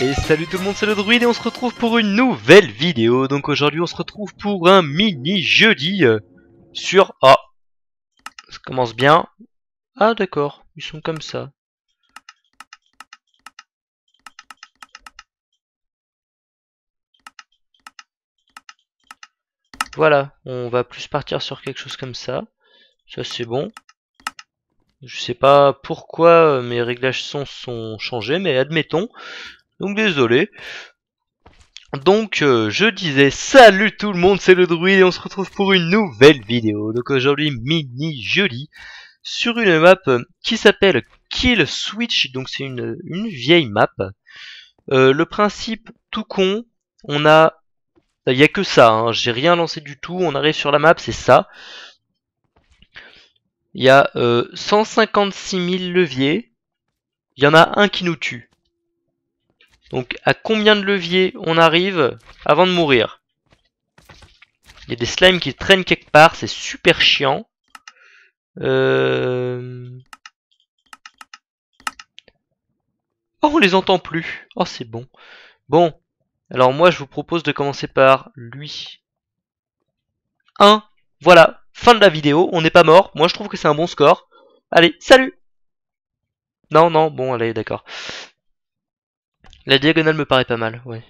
Et salut tout le monde, c'est le druide et on se retrouve pour une nouvelle vidéo. Donc aujourd'hui on se retrouve pour un mini jeudi euh, sur... Ah Ça commence bien. Ah d'accord, ils sont comme ça. Voilà, on va plus partir sur quelque chose comme ça. Ça c'est bon. Je sais pas pourquoi euh, mes réglages sont changés, mais admettons. Donc désolé. Donc euh, je disais salut tout le monde, c'est le druide et on se retrouve pour une nouvelle vidéo. Donc aujourd'hui mini joli sur une map euh, qui s'appelle Kill Switch, donc c'est une, une, vieille map. le principe tout con, on a... Il y a que ça, hein. j'ai rien lancé du tout, on arrive sur la map, c'est ça. Il y a 156 euh, 000 leviers. Il y en a un qui nous tue. Donc à combien de leviers on arrive avant de mourir Il y a des slimes qui traînent quelque part, c'est super chiant. Euh, oh, on les entend plus. Oh, c'est bon. Bon, alors moi je vous propose de commencer par lui. Un, Voilà, fin de la vidéo, on n'est pas mort, moi je trouve que c'est un bon score. Allez, salut Non, non, bon, allez, d'accord. La diagonale me paraît pas mal, ouais.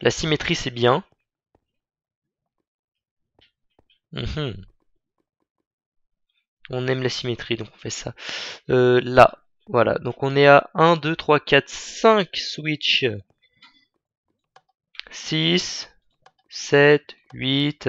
La symétrie, c'est bien. Mhm. On aime la symétrie, donc on fait ça. Euh, là, voilà. Donc on est à 1, 2, 3, 4, 5 switch. 6, 7, 8,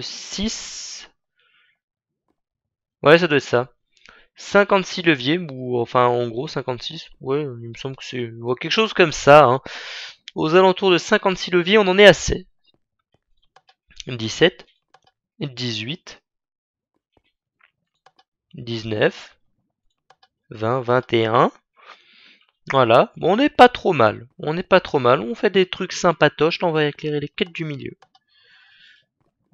6, Ouais, ça doit être ça. 56 leviers, ou enfin en gros 56, ouais, il me semble que c'est quelque chose comme ça. Hein. Aux alentours de 56 leviers, on en est assez 17, 18, 19, 20, 21. Voilà, bon, on n'est pas trop mal. On n'est pas trop mal, on fait des trucs sympatoches, on va éclairer les quêtes du milieu.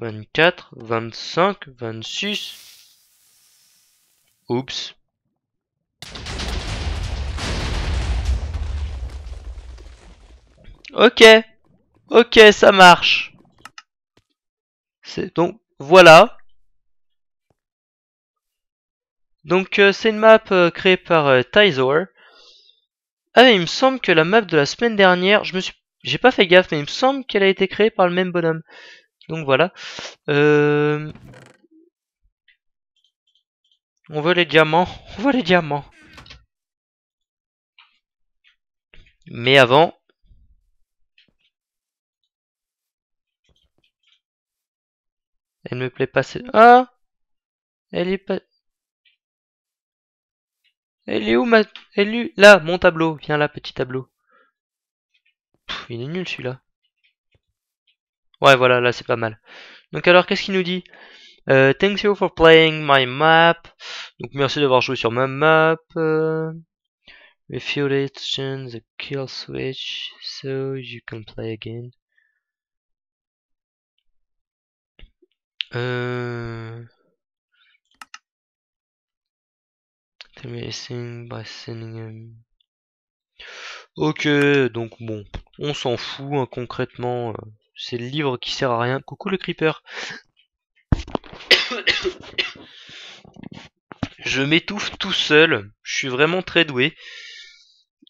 24, 25, 26 Oups. Ok, ok, ça marche. C'est donc voilà. Donc euh, c'est une map euh, créée par euh, Ah mais il me semble que la map de la semaine dernière, je me suis, j'ai pas fait gaffe, mais il me semble qu'elle a été créée par le même bonhomme. Donc voilà. Euh, on veut les diamants. On veut les diamants. Mais avant... Elle me plaît pas Ah Elle est pas... Elle est où ma... Elle est... Là, mon tableau. Viens là, petit tableau. il est nul celui-là. Ouais, voilà, là c'est pas mal. Donc alors, qu'est-ce qu'il nous dit euh, Thank you for playing my map. Donc merci d'avoir joué sur ma map. Euh, change the kill switch so you can play again. Euh... Tell me by sending him. Ok, donc bon, on s'en fout hein, concrètement. Euh. C'est le livre qui sert à rien. Coucou le creeper. Je m'étouffe tout seul. Je suis vraiment très doué.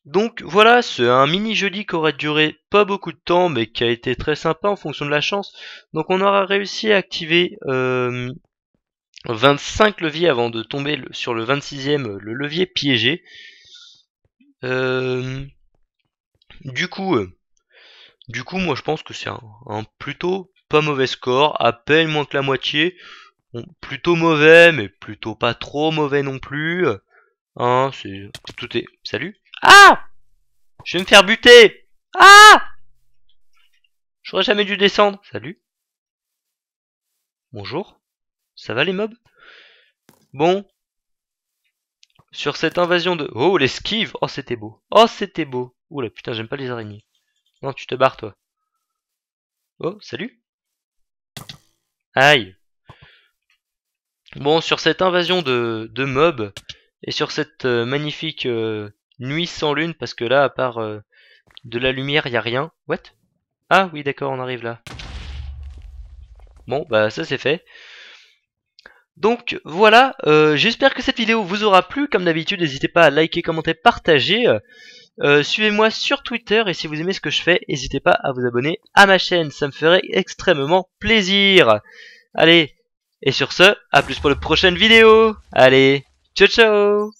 Donc voilà, c'est un mini jeudi qui aurait duré pas beaucoup de temps, mais qui a été très sympa en fonction de la chance. Donc on aura réussi à activer 25 euh, leviers avant de tomber sur le 26 ème le levier piégé. Euh, du coup, euh, du coup, moi je pense que c'est un, plutôt pas mauvais score, à peine moins que la moitié. plutôt mauvais, mais plutôt pas trop mauvais non plus. Hein, c'est... Tout est... Salut Ah Je vais me faire buter Ah J'aurais jamais dû descendre. Salut Bonjour Ça va les mobs Bon. Sur cette invasion de... Oh, l'esquive Oh, c'était beau Oh, c'était beau Oula, putain, j'aime pas les araignées. Non, tu te barres, toi. Oh, salut Aïe Bon, sur cette invasion de, de mobs, et sur cette euh, magnifique euh, nuit sans lune, parce que là, à part euh, de la lumière, il a rien. What Ah oui, d'accord, on arrive là. Bon, bah ça c'est fait. Donc voilà, j'espère que cette vidéo vous aura plu. Comme d'habitude, n'hésitez pas à liker, commenter, partager. Euh, suivez-moi sur Twitter et si vous aimez ce que je fais, n'hésitez pas à vous abonner à ma chaîne, ça me ferait extrêmement plaisir. Allez, et sur ce, à plus pour la prochaine vidéo. Allez, ciao ciao